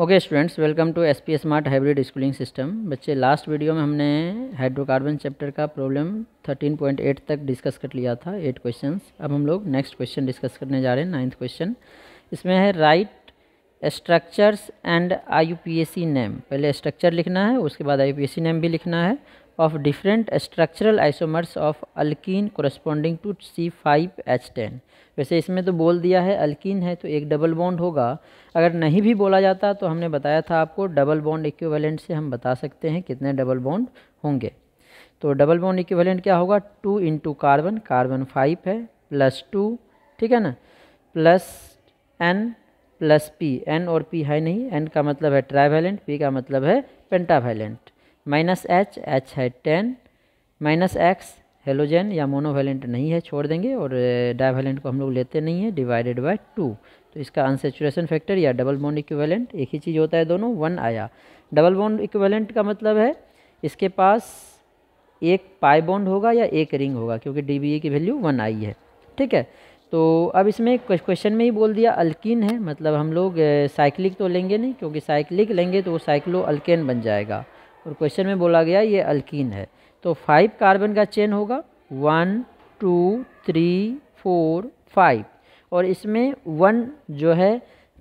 Okay students welcome to S P smart hybrid schooling system बच्चे last video में हमने hydrocarbon chapter का problem 13.8 तक डिस्कस कर लिया था एट क्वेश्चंस अब हम लोग नेक्स्ट क्वेश्चन डिस्कस करने जा रहे हैं नाइन्थ क्वेश्चन इसमें है write structures and I name पहले स्ट्रक्चर लिखना है उसके बाद आई नेम भी लिखना है of different structural isomers of alkene corresponding to C5H10 वैसे इसमें तो बोल दिया है अल्किन है तो एक डबल बॉन्ड होगा अगर नहीं भी बोला जाता तो हमने बताया था आपको डबल बॉन्ड इक्विवेलेंट से हम बता सकते हैं कितने डबल बॉन्ड होंगे तो डबल बॉन्ड इक्विवेलेंट क्या होगा two into carbon carbon five है प्लस टू ठीक है ना plus N plus P N और पी है नहीं एन का मतलब है ट्राइवेलेंट पी का मतलब है पेंटावेलेंट माइनस एच एच है टेन माइनस एक्स हेलोजन या मोनोवेलेंट नहीं है छोड़ देंगे और डाइवेलेंट को हम लोग लेते नहीं है डिवाइडेड बाय टू तो इसका अनसेचुरेशन फैक्टर या डबल बॉन्ड इक्वेलेंट एक ही चीज़ होता है दोनों वन आया डबल बॉन्ड इक्वेलेंट का मतलब है इसके पास एक पाई बॉन्ड होगा या एक रिंग होगा क्योंकि डी की वैल्यू वन आई है ठीक है तो अब इसमें क्वेश्चन में ही बोल दिया अल्किन है मतलब हम लोग साइक्लिक तो लेंगे नहीं क्योंकि साइक्लिक लेंगे तो वो साइक्लो अल्केन बन जाएगा और क्वेश्चन में बोला गया ये अल्किन है तो फाइव कार्बन का चेन होगा one two three four five और इसमें वन जो है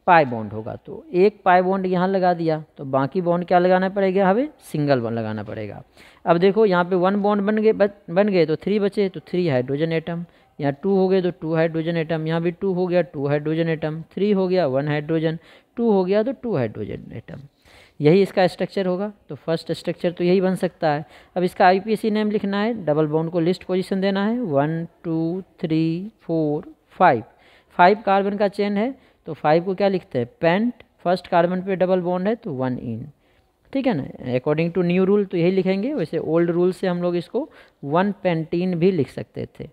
पाई बॉन्ड होगा तो एक पाई बॉन्ड यहाँ लगा दिया तो बाकी बॉन्ड क्या लगाना पड़ेगा हमें सिंगल बॉन्ड लगाना पड़ेगा अब देखो यहाँ पे वन बॉन्ड बन गए बन गए तो थ्री बचे तो थ्री हाइड्रोजन एटम यहाँ टू हो गए तो टू हाइड्रोजन एटम यहाँ भी टू हो गया टू हाइड्रोजन एटम थ्री हो गया वन हाइड्रोजन टू हो गया तो टू हाइड्रोजन एटम यही इसका स्ट्रक्चर होगा तो फर्स्ट स्ट्रक्चर तो यही बन सकता है अब इसका आईपीसी नेम लिखना है डबल बॉन्ड को लिस्ट पोजीशन देना है one two three four five five carbon का चेन है तो फाइव को क्या लिखते हैं पेंट फर्स्ट कार्बन पे डबल बॉन्ड है तो वन इन ठीक है ना अकॉर्डिंग टू न्यू रूल तो यही लिखेंगे वैसे ओल्ड रूल से हम लोग इसको वन पेंटीन भी लिख सकते थे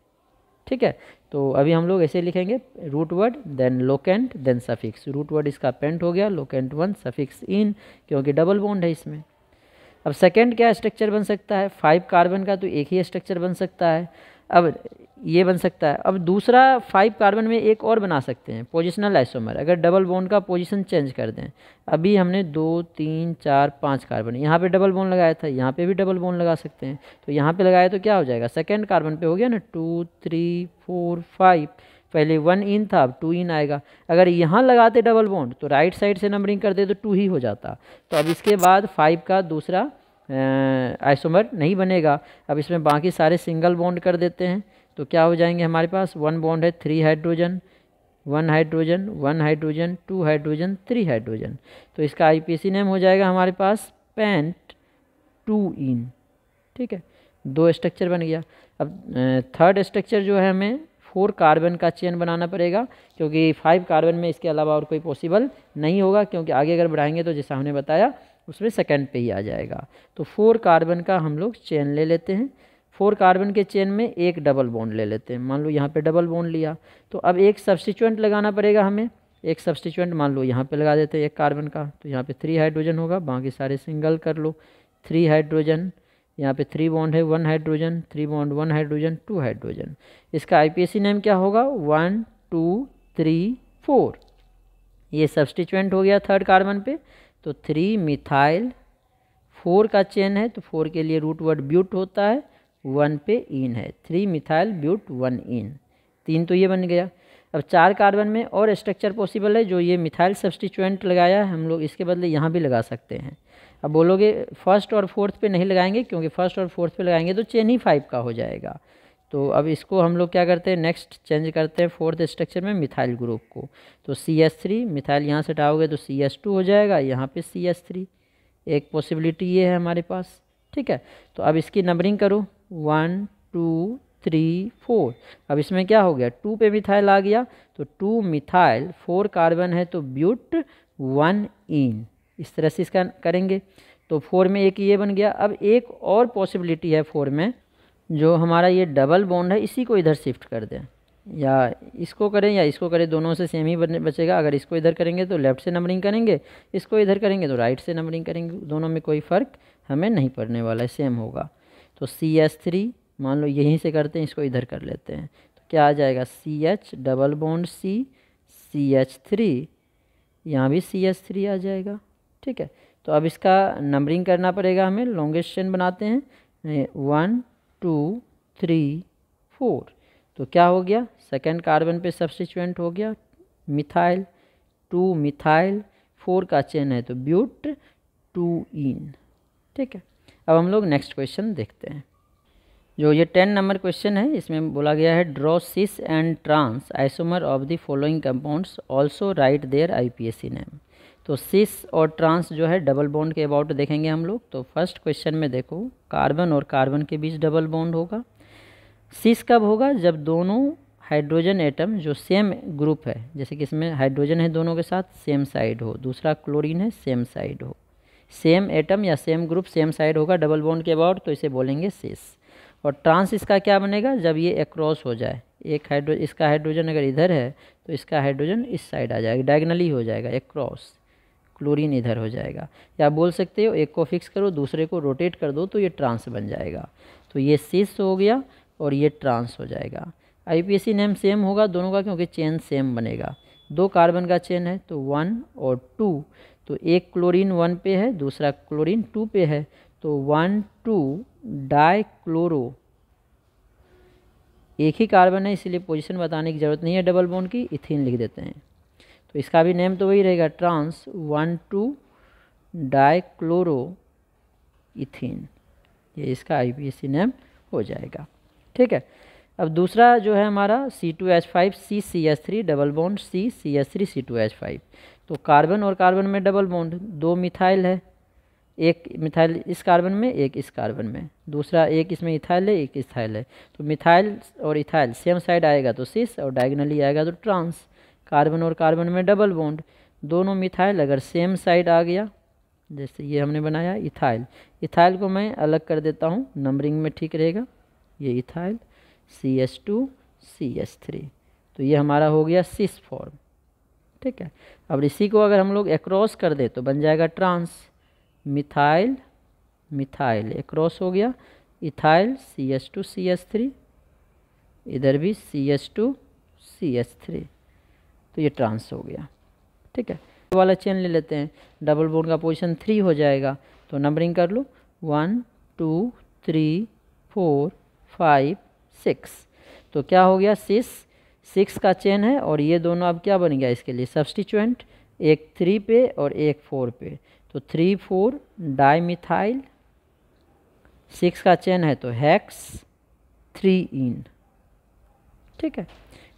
ठीक है तो अभी हम लोग ऐसे लिखेंगे root word then locant then suffix root word इसका पेंट हो गया लोकेंट वन सफिक्स इन क्योंकि डबल बॉन्ड है इसमें अब सेकेंड क्या स्ट्रक्चर बन सकता है फाइव कार्बन का तो एक ही स्ट्रक्चर बन सकता है अब ये बन सकता है अब दूसरा फाइव कार्बन में एक और बना सकते हैं पोजिशनल आइसोमर अगर डबल बोन का पोजिशन चेंज कर दें अभी हमने दो तीन चार पाँच कार्बन यहाँ पे डबल बोन लगाया था यहाँ पे भी डबल बोन लगा सकते हैं तो यहाँ पे लगाया तो क्या हो जाएगा सेकेंड कार्बन पे हो गया ना टू थ्री फोर फाइव पहले वन इन था अब टू इन आएगा अगर यहाँ लगाते डबल बोन तो राइट साइड से नंबरिंग कर दे तो टू ही हो जाता तो अब इसके बाद फाइव का दूसरा आइसोमर नहीं बनेगा अब इसमें बाकी सारे सिंगल बॉन्ड कर देते हैं तो क्या हो जाएंगे हमारे पास वन बॉन्ड है three hydrogen one hydrogen one hydrogen two hydrogen three hydrogen तो इसका आईपीसी नेम हो जाएगा हमारे पास पेंट टू इन ठीक है दो स्ट्रक्चर बन गया अब थर्ड स्ट्रक्चर जो है हमें फोर कार्बन का चेन बनाना पड़ेगा क्योंकि फाइव कार्बन में इसके अलावा और कोई पॉसिबल नहीं होगा क्योंकि आगे अगर बढ़ाएंगे तो जैसा हमने बताया उसमें सेकंड पे ही आ जाएगा तो फोर कार्बन का हम लोग चेन ले लेते हैं फोर कार्बन के चेन में एक डबल बॉन्ड ले लेते हैं मान लो यहाँ पे डबल बॉन्ड लिया तो अब एक सब्सटीचुएंट लगाना पड़ेगा हमें एक सब्सटीचुएंट मान लो यहाँ पे लगा देते हैं एक कार्बन का तो यहाँ पे थ्री हाइड्रोजन होगा बाकी सारे सिंगल कर लो थ्री हाइड्रोजन यहाँ पे थ्री बॉन्ड है one hydrogen three bond one hydrogen two hydrogen इसका सी नेम क्या होगा वन टू थ्री फोर ये सब्सटीचुएंट हो गया थर्ड कार्बन पे तो थ्री मिथाइल फोर का चेन है तो फोर के लिए रूट वर्ड ब्यूट होता है वन पे इन है three methyl but one ene तीन तो ये बन गया अब चार कार्बन में और स्ट्रक्चर पॉसिबल है जो ये मिथाइल सब्सटीचुएंट लगाया है हम लोग इसके बदले यहाँ भी लगा सकते हैं अब बोलोगे फर्स्ट और फोर्थ पे नहीं लगाएंगे क्योंकि फर्स्ट और फोर्थ पे लगाएंगे तो चेन ही फाइव का हो जाएगा तो अब इसको हम लोग क्या करते हैं नेक्स्ट चेंज करते हैं फोर्थ स्ट्रक्चर में मिथाइल ग्रुप को तो सी एस थ्री मिथाइल यहाँ से हटाओगे तो सी एस टू हो जाएगा यहाँ पे सी एस थ्री एक पॉसिबिलिटी ये है हमारे पास ठीक है तो अब इसकी नंबरिंग करो वन टू थ्री फोर अब इसमें क्या हो गया टू पे मिथाइल आ गया तो टू मिथाइल फोर कार्बन है तो ब्यूट वन इन इस तरह से इसका करेंगे तो फोर में एक ये बन गया अब एक और पॉसिबिलिटी है फोर में जो हमारा ये डबल बॉन्ड है इसी को इधर शिफ्ट कर दें या इसको करें या इसको करें दोनों से सेम ही बचेगा अगर इसको इधर करेंगे तो लेफ़्ट से नंबरिंग करेंगे इसको इधर करेंगे तो राइट से नंबरिंग करेंगे दोनों में कोई फ़र्क हमें नहीं पड़ने वाला है सेम होगा तो सी एस थ्री मान लो यहीं से करते हैं इसको इधर कर लेते हैं तो क्या आ जाएगा C H double bond C C H three यहाँ भी सी एच थ्री आ जाएगा ठीक है तो अब इसका नंबरिंग करना पड़ेगा हमें लॉन्गेस्ट चेन बनाते हैं वन टू थ्री फोर तो क्या हो गया सेकेंड कार्बन पे सब्सिचुएंट हो गया मिथाइल टू मिथाइल फोर का चेन है तो ब्यूट टू इन ठीक है अब हम लोग नेक्स्ट क्वेश्चन देखते हैं जो ये टेन नंबर क्वेश्चन है इसमें बोला गया है draw cis and trans isomer of the following compounds also write their IPAC name तो सिस और ट्रांस जो है डबल बॉन्ड के अबाउट देखेंगे हम लोग तो फर्स्ट क्वेश्चन में देखो कार्बन और कार्बन के बीच डबल बॉन्ड होगा सिस कब होगा जब दोनों हाइड्रोजन एटम जो सेम ग्रुप है जैसे कि इसमें हाइड्रोजन है दोनों के साथ सेम साइड हो दूसरा क्लोरीन है सेम साइड हो सेम एटम या सेम ग्रुप सेम साइड होगा डबल बॉन्ड के अबाउट तो इसे बोलेंगे सिस और ट्रांस इसका क्या बनेगा जब ये एक्रॉस हो जाए एक हाइड्रो इसका हाइड्रोजन अगर इधर है तो इसका हाइड्रोजन इस साइड आ जाएगा डायगनली हो जाएगा अक्रॉस क्लोरीन इधर हो जाएगा या बोल सकते हो एक को फिक्स करो दूसरे को रोटेट कर दो तो ये ट्रांस बन जाएगा तो ये सिस हो गया और ये ट्रांस हो जाएगा आईपीएसी नेम सेम होगा दोनों का क्योंकि चेन सेम बनेगा दो कार्बन का चेन है तो वन और टू तो एक क्लोरीन वन पे है दूसरा क्लोरीन टू पे है तो वन टू डाई क्लोरो एक ही कार्बन है इसलिए पोजीशन बताने की ज़रूरत नहीं है डबल बॉन्ड की इथिन लिख देते हैं तो इसका भी नेम तो वही रहेगा trans one two dichloro ethene ये इसका आईपीएसी नेम हो जाएगा ठीक है अब दूसरा जो है हमारा C two H five C C S three double bond C C S three C two H five तो कार्बन और कार्बन में डबल बॉन्ड दो मिथाइल है एक मिथाइल इस कार्बन में एक इस कार्बन में दूसरा एक इसमें इथाइल है एक इथाइल है तो मिथाइल और इथाइल सेम साइड आएगा तो सिस और डायगनली आएगा तो ट्रांस कार्बन और कार्बन में डबल बॉन्ड दोनों मिथाइल अगर सेम साइड आ गया जैसे ये हमने बनाया इथाइल इथाइल को मैं अलग कर देता हूँ नंबरिंग में ठीक रहेगा ये ethyl C S two C S three तो ये हमारा हो गया सिस फॉर्म ठीक है अब इसी को अगर हम लोग एक्रॉस कर दे तो बन जाएगा ट्रांस मिथाइल मिथाइल एक्रॉस हो गया ethyl C S two C S three इधर भी C S two C S three तो ये ट्रांस हो गया ठीक है वाला चेन ले लेते हैं डबल बोन का पोजिशन थ्री हो जाएगा तो नंबरिंग कर लो one two three four five six तो क्या हो गया सिक्स सिक्स का चेन है और ये दोनों अब क्या बन गया इसके लिए सब्सटीचुएंट एक थ्री पे और एक फोर पे तो three four di methyl six का चेन है तो हैक्स थ्री इन ठीक है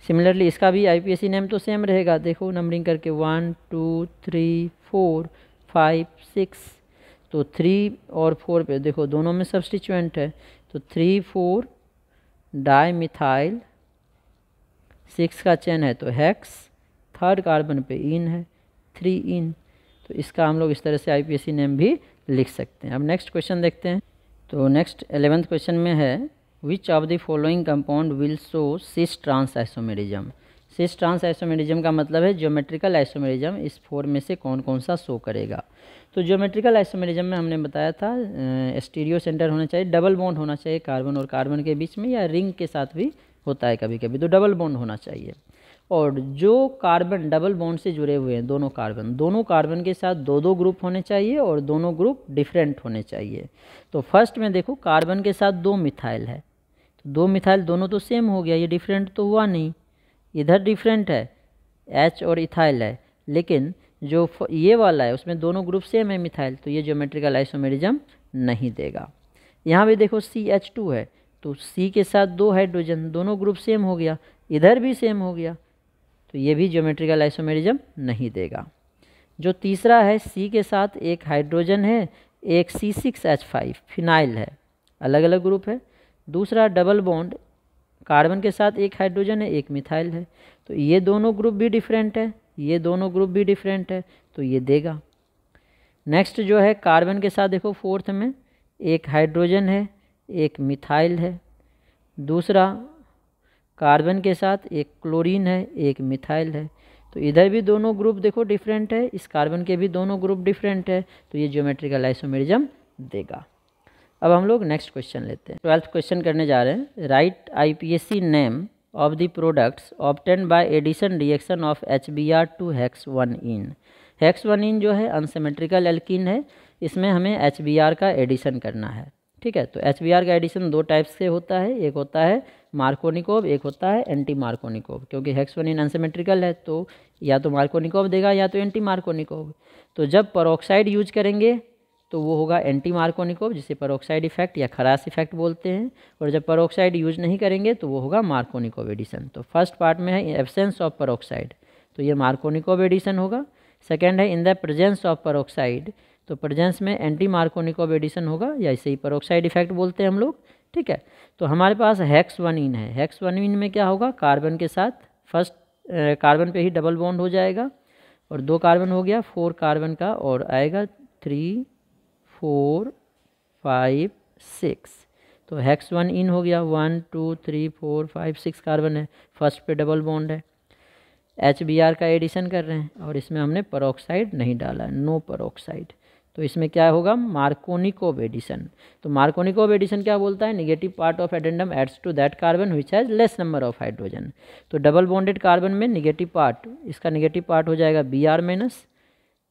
सिमिलरली इसका भी आईपीएससी नेम तो सेम रहेगा देखो नंबरिंग करके one two three four five six तो थ्री और फोर पे देखो दोनों में सब्सटिचुएंट है तो three four di methyl six का चैन है तो हैक्स थर्ड कार्बन पे इन है थ्री इन तो इसका हम लोग इस तरह से आईपीएससी नेम भी लिख सकते हैं अब नेक्स्ट क्वेश्चन देखते हैं तो नेक्स्ट एलेवेंथ क्वेश्चन में है which of the following compound will show cis trans isomerism cis trans isomerism का मतलब है ज्योमेट्रिकल आइसोमेरिज्म इस फोर में से कौन कौन सा शो करेगा तो ज्योमेट्रिकल आइसोमेरिज्म में हमने बताया था स्टीरियो सेंटर होना चाहिए डबल बॉन्ड होना चाहिए कार्बन और कार्बन के बीच में या रिंग के साथ भी होता है कभी कभी तो डबल बॉन्ड होना चाहिए और जो कार्बन डबल बॉन्ड से जुड़े हुए हैं दोनों कार्बन दोनों कार्बन के साथ दो दो ग्रुप होने चाहिए और दोनों ग्रुप डिफरेंट होने चाहिए तो फर्स्ट में देखो कार्बन के साथ दो मिथाइल है तो दो मिथाइल दोनों तो सेम हो गया ये डिफरेंट तो हुआ नहीं इधर डिफरेंट है एच और इथाइल है लेकिन जो ये वाला है उसमें दोनों ग्रुप सेम है मिथाइल तो ये ज्योमेट्रिकल आइसोमेरिज्म नहीं देगा यहाँ भी देखो सी एच टू है तो सी के साथ दो हाइड्रोजन दोनों ग्रुप सेम हो गया इधर भी सेम हो गया तो ये भी ज्योमेट्रिकल आइसोमेरिज्म नहीं देगा जो तीसरा है सी के साथ एक हाइड्रोजन है एक C six H five phenyl है अलग अलग ग्रुप है दूसरा डबल बॉन्ड कार्बन के साथ एक हाइड्रोजन है एक मिथाइल है तो ये दोनों ग्रुप भी डिफरेंट है ये दोनों ग्रुप भी डिफरेंट है तो ये देगा नेक्स्ट जो है कार्बन के साथ देखो फोर्थ में एक हाइड्रोजन है एक मिथाइल है दूसरा कार्बन के साथ एक क्लोरीन है एक मिथाइल है तो इधर भी दोनों ग्रुप देखो डिफरेंट है इस कार्बन के भी दोनों ग्रुप डिफरेंट है तो ये ज्योमेट्रिकल आइसोमेरिज्म देगा अब हम लोग नेक्स्ट क्वेश्चन लेते हैं ट्वेल्थ क्वेश्चन करने जा रहे हैं write IPSC name of the products obtained by addition reaction of H B R to hex one ene hex one ene जो है अनसेमेट्रिकल एल्किन है इसमें हमें एच बी आर का एडिशन करना है ठीक है तो एच बी आर का एडिशन दो टाइप से होता है एक होता है मार्कोनिकोव एक होता है एंटी मार्कोनिकोव क्योंकि हैक्स वन इन अनसेमेट्रिकल है तो या तो मार्कोनिकोव देगा या तो एंटी मार्कोनिकोव तो जब परोक्साइड यूज करेंगे तो वो होगा एंटी मार्कोनिकोव जिसे परोक्साइड इफेक्ट या खराश इफेक्ट बोलते हैं और जब परोक्साइड यूज नहीं करेंगे तो वो होगा मार्कोनिकोव एडिशन तो फर्स्ट पार्ट में है एबसेंस ऑफ परोक्साइड तो ये मार्कोनिकोव एडिशन होगा सेकेंड है in the presence of peroxide तो प्रजेंस में एंटी मार्कोनिकोव एडिशन होगा या इसे ही परोक्साइड इफेक्ट बोलते हैं हम लोग ठीक है तो हमारे पास हैक्स वन इन है हैक्स वन इन में क्या होगा कार्बन के साथ फर्स्ट कार्बन पे ही डबल बॉन्ड हो जाएगा और दो कार्बन हो गया फोर कार्बन का और आएगा थ्री फोर फाइव सिक्स तो हैक्स वन इन हो गया one two three four five six carbon है फर्स्ट पे डबल बॉन्ड है एच बी आर का एडिशन कर रहे हैं और इसमें हमने परोक्साइड नहीं डाला नो परोक्साइड तो इसमें क्या होगा मार्कोनिकोव एडिशन तो मार्कोनिकोव एडिशन क्या बोलता है negative part of addendum adds to that carbon which has less number of hydrogen तो डबल बॉन्डेड कार्बन में निगेटिव पार्ट इसका निगेटिव पार्ट हो जाएगा बी आर माइनस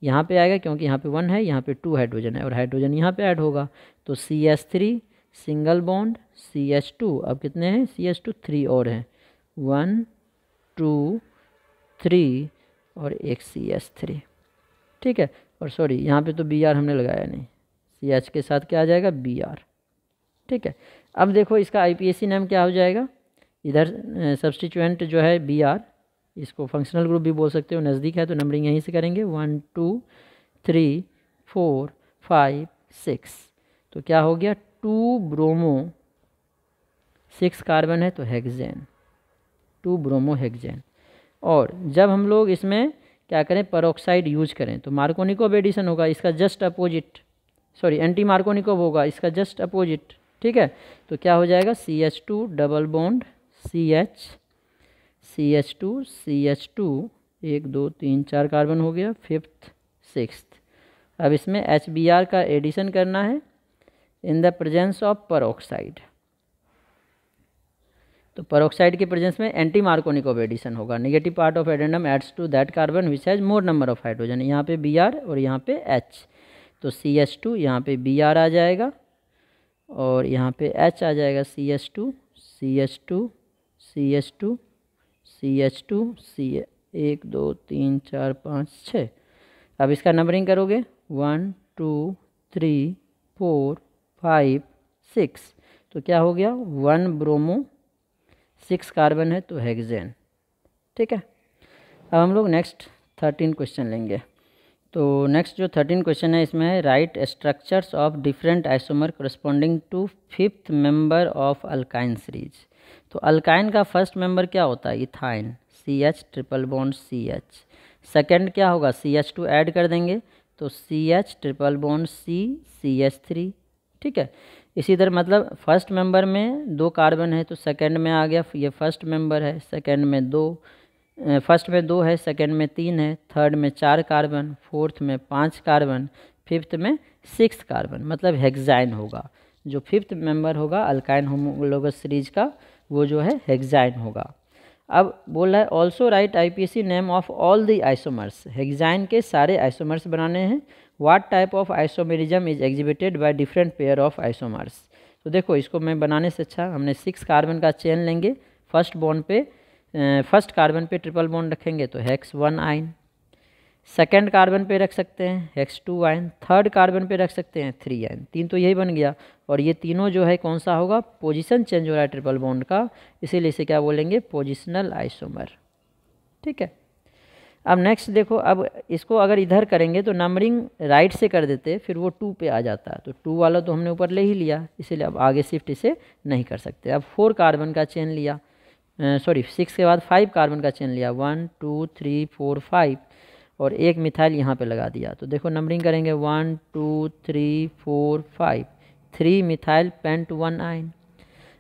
यहाँ पे आएगा क्योंकि यहाँ पे वन है यहाँ पे टू हाइड्रोजन है और हाइड्रोजन यहाँ पे ऐड होगा तो C S three single bond C H two अब कितने हैं सी एच टू थ्री और हैं वन टू थ्री और एक सी एस थ्री ठीक है और सॉरी यहाँ पे तो बी आर हमने लगाया नहीं सी एच के साथ क्या आ जाएगा बी आर ठीक है अब देखो इसका आई पी एस सी नाम क्या हो जाएगा इधर सब्सटीचुएंट जो है बी आर इसको फंक्शनल ग्रुप भी बोल सकते हो नज़दीक है तो नंबरिंग यहीं से करेंगे one two three four five six तो क्या हो गया टू ब्रोमो सिक्स कार्बन है तो हेक्जेन टू ब्रोमो हेक्जेन और जब हम लोग इसमें क्या करें परोक्साइड यूज करें तो मार्कोनिकोब एडिशन होगा इसका just opposite sorry anti Markovnikov होगा इसका जस्ट अपोजिट ठीक है तो क्या हो जाएगा C H two double bond C H C H two C H two एक दो तीन चार कार्बन हो गया फिफ्थ सिक्स अब इसमें एच बी आर का एडिशन करना है in the presence of peroxide तो परोक्साइड के प्रेजेंस में एंटी मार्कोनिक ऑफ एडिशन होगा negative part of addendum adds to that carbon which has more number of hydrogen यहाँ पे बी आर और यहाँ पे एच तो सी एच टू यहाँ पे बी आर आ जाएगा और यहाँ पे एच आ जाएगा C H two C H two C H two C H two C एक दो तीन चार पाँच छः अब इसका नंबरिंग करोगे one two three four five six तो क्या हो गया वन ब्रोमो सिक्स कार्बन है तो हेगजेन ठीक है अब हम लोग नेक्स्ट थर्टीन क्वेश्चन लेंगे तो नेक्स्ट जो थर्टीन क्वेश्चन है इसमें है write structures of different isomer corresponding to fifth member of alkyne series तो अल्काइन का फर्स्ट मेंबर क्या होता है ethyne C H triple bond C H second क्या होगा सी एच टू ऐड कर देंगे तो C H triple bond C C H three ठीक है इसी तरह मतलब फर्स्ट मेंबर में दो कार्बन है तो सेकेंड में आ गया ये फर्स्ट मेंबर है सेकेंड में दो फर्स्ट में दो है सेकेंड में तीन है थर्ड में चार कार्बन फोर्थ में पाँच कार्बन फिफ्थ में सिक्स कार्बन मतलब हेक्साइन होगा जो फिफ्थ मेंबर होगा अल्काइन होमोग्लोबस सीरीज का वो जो है हेक्साइन होगा अब बोल रहा है also write IUPAC name of all the isomers hexyne के सारे आइसोमर्स बनाने हैं what type of isomerism is exhibited by different pair of isomers तो देखो इसको मैं बनाने से अच्छा हमने सिक्स कार्बन का चेन लेंगे फर्स्ट बॉन्ड पे फर्स्ट कार्बन पे ट्रिपल बॉन्ड रखेंगे तो hex one yne second carbon पे रख सकते हैं hex two yne third carbon पे रख सकते हैं थ्री आयन तीन तो यही बन गया और ये तीनों जो है कौन सा होगा पोजीशन चेंज हो रहा है ट्रिपल बॉन्ड का इसीलिए इसे क्या बोलेंगे पोजिशनल आइसोमर ठीक है अब नेक्स्ट देखो अब इसको अगर इधर करेंगे तो नंबरिंग राइट से कर देते फिर वो टू पे आ जाता तो टू वाला तो हमने ऊपर ले ही लिया इसीलिए अब आगे शिफ्ट इसे नहीं कर सकते अब फोर कार्बन का चेन लिया सॉरी सिक्स के बाद फाइव कार्बन का चेन लिया one two three four five और एक मिथाइल यहाँ पे लगा दिया तो देखो नंबरिंग करेंगे one two three four five three methyl pent one yne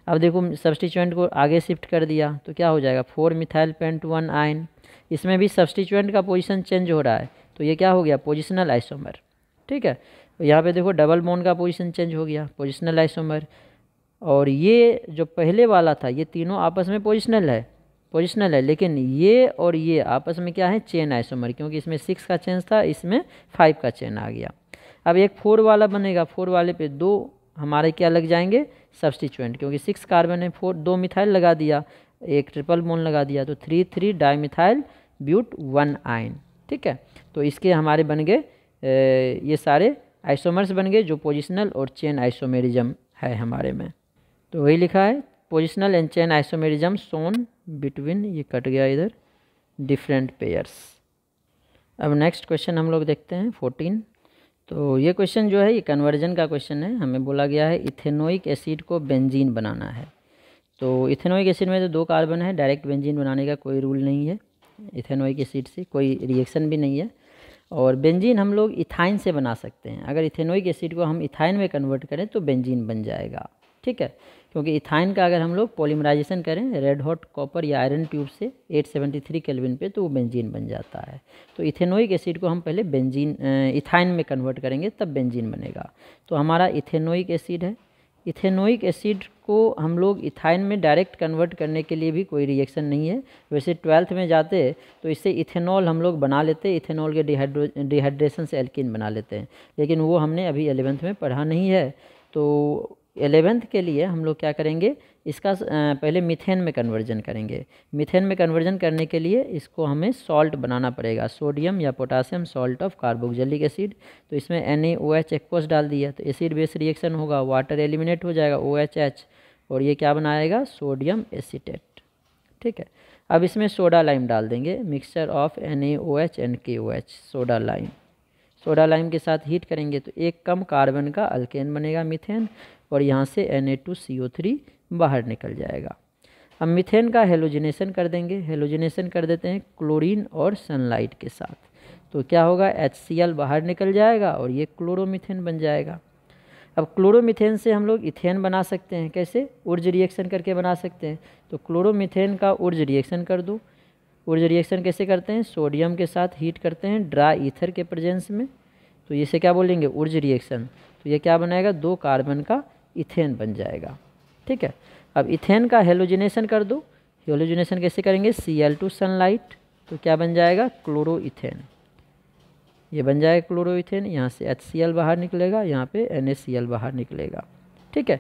अब देखो सब्सटीचुएंट को आगे शिफ्ट कर दिया तो क्या हो जाएगा फोर मिथाइल पेंट वन आइन इसमें भी सब्सटीचुएंट का पोजीशन चेंज हो रहा है तो ये क्या हो गया पोजिशनल आइसोमर ठीक है तो यहाँ पर देखो डबल बोन का पोजिशन चेंज हो गया पोजिशनल आइसोमर और ये जो पहले वाला था ये तीनों आपस में पोजिशनल है पोजिशनल है लेकिन ये और ये आपस में क्या है चेन आइसोमर क्योंकि इसमें सिक्स का चेंज था इसमें फाइव का चेन आ गया अब एक फोर वाला बनेगा फोर वाले पे दो हमारे क्या लग जाएंगे सब्सटीचुएंट क्योंकि सिक्स कार्बन है फोर दो मिथाइल लगा दिया एक ट्रिपल मोन लगा दिया तो three three di methyl but one yne ठीक है तो इसके हमारे बन गए ये सारे आइसोमर्स बन गए जो पोजिशनल और चेन आइसोमेरिज्म है हमारे में तो वही लिखा है positional and chain isomerism shown between ये कट गया इधर डिफरेंट पेयर्स अब नेक्स्ट क्वेश्चन हम लोग देखते हैं फोर्टीन तो ये क्वेश्चन जो है ये कन्वर्जन का क्वेश्चन है हमें बोला गया है इथेनोइक एसिड को बेंजीन बनाना है तो इथेनोइक एसिड में तो दो कार्बन है डायरेक्ट बेंजीन बनाने का कोई रूल नहीं है इथेनोइक एसिड से कोई रिएक्शन भी नहीं है और बेंजीन हम लोग इथाइन से बना सकते हैं अगर इथेनोइक एसिड को हम इथाइन में कन्वर्ट करें तो बेंजीन बन जाएगा ठीक है क्योंकि इथाइन का अगर हम लोग पॉलीमराइजेशन करें रेड हॉट कॉपर या आयरन ट्यूब से 873 केल्विन पे तो वो बेंजीन बन जाता है तो इथेनोइक एसिड को हम पहले बेंजीन इथाइन में कन्वर्ट करेंगे तब बेंजीन बनेगा तो हमारा इथेनोइक एसिड है इथेनोइक एसिड को हम लोग इथाइन में डायरेक्ट कन्वर्ट करने के लिए भी कोई रिएक्शन नहीं है वैसे ट्वेल्थ में जाते तो इससे इथेनॉल हम लोग बना लेते इथेनॉल के डिहाइड्रो डिहाइड्रेशन से एल्किन बना लेते हैं लेकिन वो हमने अभी एलेवेंथ में पढ़ा नहीं है तो एलेवेंथ के लिए हम लोग क्या करेंगे इसका पहले मिथेन में कन्वर्जन करेंगे मिथेन में कन्वर्जन करने के लिए इसको हमें सॉल्ट बनाना पड़ेगा सोडियम या potassium salt of carboxylic acid तो इसमें N A O H aqueous डाल दिया तो एसिड बेस रिएक्शन होगा वाटर एलिमिनेट हो जाएगा ओ एच एच और ये क्या बनाएगा सोडियम एसीटेट ठीक है अब इसमें सोडा लाइम डाल देंगे mixture of N A O H and K O H soda lime soda lime के साथ हीट करेंगे तो एक कम कार्बन का अल्केन बनेगा मिथेन और यहाँ से N A two C O three बाहर निकल जाएगा हम मिथेन का हेलोजिनेशन कर देंगे हेलोजिनेशन कर देते हैं क्लोरीन और सनलाइट के साथ तो क्या होगा एच सी एल बाहर निकल जाएगा और ये क्लोरोमिथेन बन जाएगा अब क्लोरोमिथेन से हम लोग इथेन बना सकते हैं कैसे ऊर्ज रिएक्शन करके बना सकते हैं तो क्लोरोमिथेन का ऊर्ज रिएक्शन कर दो ऊर्ज रिएक्शन कैसे करते हैं सोडियम के साथ हीट करते हैं ड्राई ईथर के प्रजेंस में तो इसे क्या बोलेंगे ऊर्ज रिएक्शन तो ये क्या बनाएगा दो कार्बन का इथेन बन जाएगा ठीक है अब इथेन का हेलोजिनेशन कर दो हेलोजिनेशन कैसे करेंगे सी एल टू सनलाइट तो क्या बन जाएगा क्लोरो इथेन ये बन जाएगा क्लोरो इथेन यहाँ से एच सी एल बाहर निकलेगा यहाँ पे एन एच सी एल बाहर निकलेगा ठीक है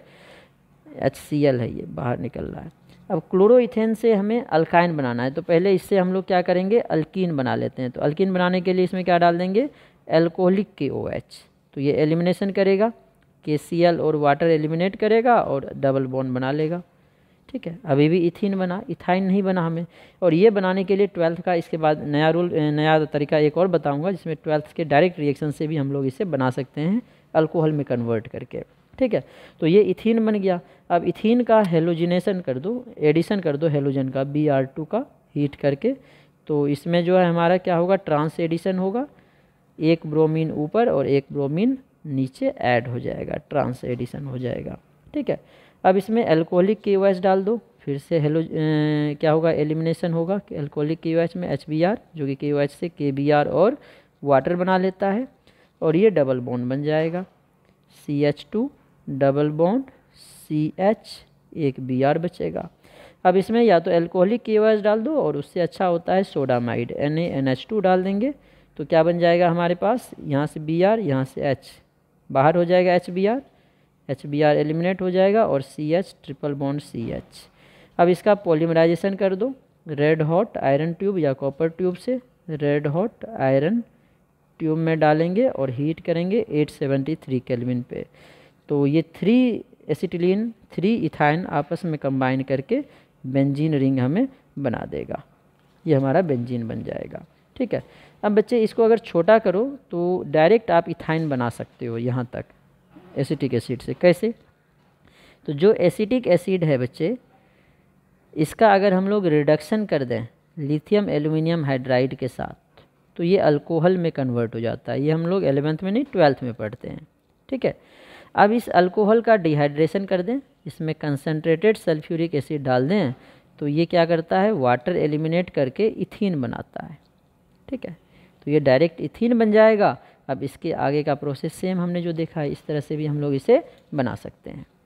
एच सी एल है ये बाहर निकल रहा है अब क्लोरो इथेन से हमें अल्काइन बनाना है तो पहले इससे हम लोग क्या करेंगे अल्किन बना लेते हैं तो अल्किन बनाने के लिए इसमें क्या डाल देंगे एल्कोहलिक के ओ OH। एच तो ये एलिमिनेशन करेगा के सी एल और वाटर एलिमिनेट करेगा और डबल बॉन्ड बना लेगा ठीक है अभी भी इथिन बना इथाइन नहीं बना हमें और ये बनाने के लिए ट्वेल्थ का इसके बाद नया रूल नया तरीका एक और बताऊंगा जिसमें ट्वेल्थ के डायरेक्ट रिएक्शन से भी हम लोग इसे बना सकते हैं अल्कोहल में कन्वर्ट करके ठीक है तो ये इथिन बन गया अब इथिन का हेलोजिनेशन कर दो एडिशन कर दो हेलोजन का बी आर टू का हीट करके तो इसमें जो है हमारा क्या होगा ट्रांस एडिशन होगा एक ब्रोमीन ऊपर और एक ब्रोमीन नीचे ऐड हो जाएगा ट्रांस एडिशन हो जाएगा ठीक है अब इसमें एल्कोहलिक की डाल दो फिर से हेलो क्या होगा एलिमिनेशन होगा कि एल्कोहलिक की में एच जो कि के से के और वाटर बना लेता है और ये डबल बॉन्ड बन जाएगा C H two double bond C H एक बी आर बचेगा अब इसमें या तो एल्कोहलिक के डाल दो और उससे अच्छा होता है sodamide N A N H two डाल देंगे तो क्या बन जाएगा हमारे पास यहाँ से बी आर यहाँ से एच बाहर हो जाएगा H B R H B R eliminate हो जाएगा और C H triple bond C H अब इसका पॉलीमराइजेशन कर दो रेड हॉट आयरन ट्यूब या कॉपर ट्यूब से रेड हॉट आयरन ट्यूब में डालेंगे और हीट करेंगे 873 सेवेंटी केल्विन पे तो ये थ्री एसिटिलीन थ्री इथाइन आपस में कंबाइन करके बेंजीन रिंग हमें बना देगा ये हमारा बेंजीन बन जाएगा ठीक है अब बच्चे इसको अगर छोटा करो तो डायरेक्ट आप इथाइन बना सकते हो यहाँ तक एसिटिक एसिड से कैसे तो जो एसिटिक एसिड है बच्चे इसका अगर हम लोग रिडक्शन कर दें लिथियम एल्यूमिनियम हाइड्राइड के साथ तो ये अल्कोहल में कन्वर्ट हो जाता है ये हम लोग एलेवेंथ में नहीं ट्वेल्थ में पढ़ते हैं ठीक है अब इस अल्कोहल का डिहाइड्रेशन कर दें इसमें कंसनट्रेटेड सल्फ्यूरिक एसिड डाल दें तो ये क्या करता है वाटर एलिमिनेट करके इथिन बनाता है ठीक है तो ये डायरेक्ट इथिन बन जाएगा अब इसके आगे का प्रोसेस सेम हमने जो देखा है इस तरह से भी हम लोग इसे बना सकते हैं